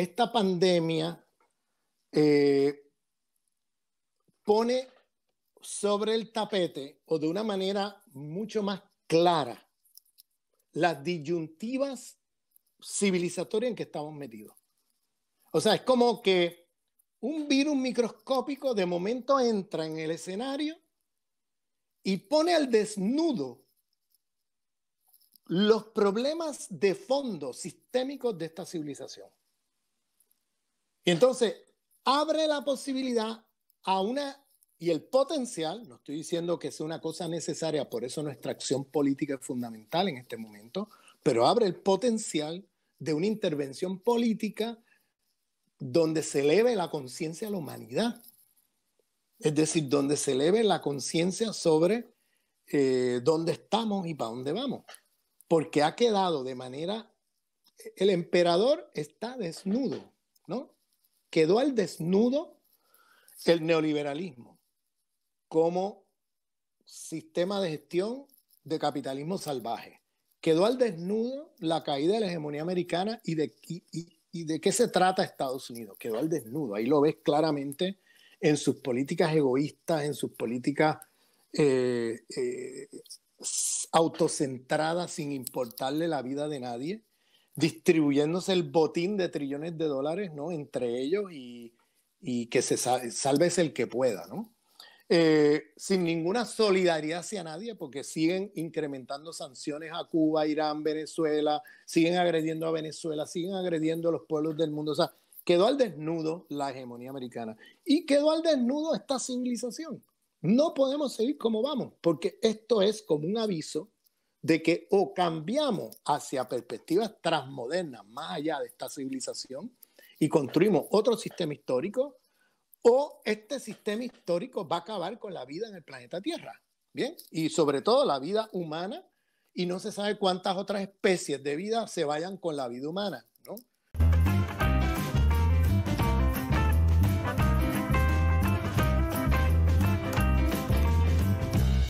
esta pandemia eh, pone sobre el tapete o de una manera mucho más clara las disyuntivas civilizatorias en que estamos metidos. O sea, es como que un virus microscópico de momento entra en el escenario y pone al desnudo los problemas de fondo sistémicos de esta civilización. Y entonces abre la posibilidad a una, y el potencial, no estoy diciendo que sea una cosa necesaria, por eso nuestra acción política es fundamental en este momento, pero abre el potencial de una intervención política donde se eleve la conciencia a la humanidad. Es decir, donde se eleve la conciencia sobre eh, dónde estamos y para dónde vamos. Porque ha quedado de manera... El emperador está desnudo, ¿no? quedó al desnudo el neoliberalismo como sistema de gestión de capitalismo salvaje. Quedó al desnudo la caída de la hegemonía americana y de, qué se trata Estados Unidos. Quedó al desnudo. Ahí lo ves claramente en sus políticas egoístas, en sus políticas eh, eh, autocentradas sin importarle la vida de nadie distribuyéndose el botín de trillones de dólares, ¿no? Entre ellos y, y que se salve salves el que pueda, ¿no? Eh, sin ninguna solidaridad hacia nadie, porque siguen incrementando sanciones a Cuba, Irán, Venezuela, siguen agrediendo a Venezuela, siguen agrediendo a los pueblos del mundo. O sea, quedó al desnudo la hegemonía americana y quedó al desnudo esta civilización. No podemos seguir como vamos, porque esto es como un aviso de que o cambiamos hacia perspectivas transmodernas, más allá de esta civilización, y construimos otro sistema histórico, o este sistema histórico va a acabar con la vida en el planeta Tierra, ¿bien? Y sobre todo la vida humana, y no se sabe cuántas otras especies de vida se vayan con la vida humana, ¿no?